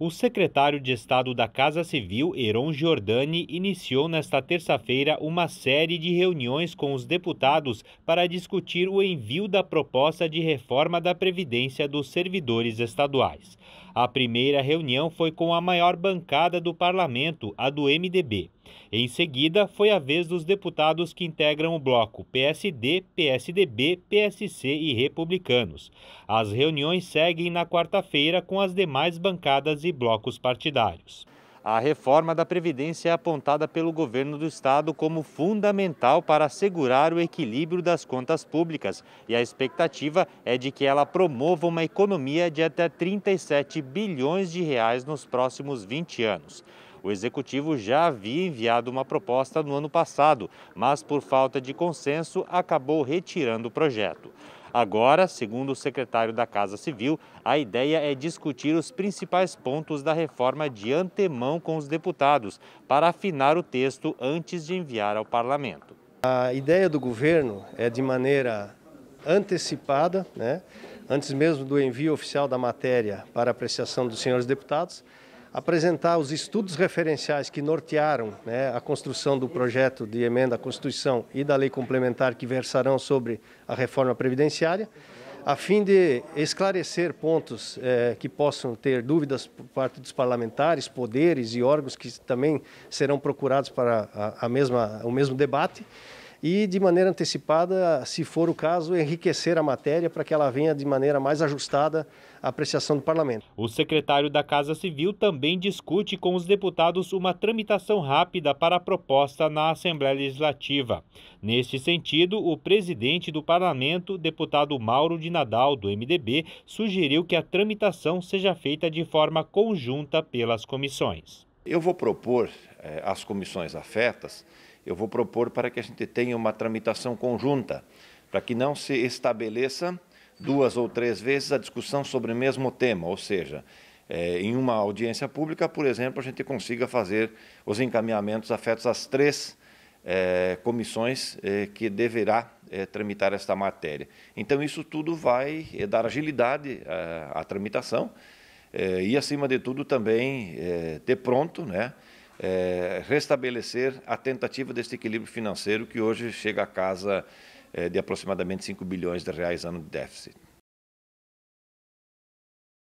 O secretário de Estado da Casa Civil, Heron Giordani, iniciou nesta terça-feira uma série de reuniões com os deputados para discutir o envio da proposta de reforma da Previdência dos servidores estaduais. A primeira reunião foi com a maior bancada do parlamento, a do MDB. Em seguida, foi a vez dos deputados que integram o bloco PSD, PSDB, PSC e Republicanos. As reuniões seguem na quarta-feira com as demais bancadas e blocos partidários. A reforma da Previdência é apontada pelo governo do estado como fundamental para assegurar o equilíbrio das contas públicas e a expectativa é de que ela promova uma economia de até 37 bilhões de reais nos próximos 20 anos o executivo já havia enviado uma proposta no ano passado, mas por falta de consenso acabou retirando o projeto. Agora, segundo o secretário da Casa Civil, a ideia é discutir os principais pontos da reforma de antemão com os deputados, para afinar o texto antes de enviar ao parlamento. A ideia do governo é de maneira antecipada, né, antes mesmo do envio oficial da matéria para apreciação dos senhores deputados, apresentar os estudos referenciais que nortearam né, a construção do projeto de emenda à Constituição e da lei complementar que versarão sobre a reforma previdenciária, a fim de esclarecer pontos eh, que possam ter dúvidas por parte dos parlamentares, poderes e órgãos que também serão procurados para a, a mesma, o mesmo debate e, de maneira antecipada, se for o caso, enriquecer a matéria para que ela venha de maneira mais ajustada à apreciação do Parlamento. O secretário da Casa Civil também discute com os deputados uma tramitação rápida para a proposta na Assembleia Legislativa. Neste sentido, o presidente do Parlamento, deputado Mauro de Nadal, do MDB, sugeriu que a tramitação seja feita de forma conjunta pelas comissões. Eu vou propor eh, às comissões afetas eu vou propor para que a gente tenha uma tramitação conjunta, para que não se estabeleça duas ou três vezes a discussão sobre o mesmo tema, ou seja, é, em uma audiência pública, por exemplo, a gente consiga fazer os encaminhamentos afetos às três é, comissões é, que deverá é, tramitar esta matéria. Então, isso tudo vai é, dar agilidade à, é, à tramitação e, acima de tudo, também ter pronto né, é, restabelecer a tentativa desse equilíbrio financeiro que hoje chega a casa é, de aproximadamente 5 bilhões de reais ano de déficit.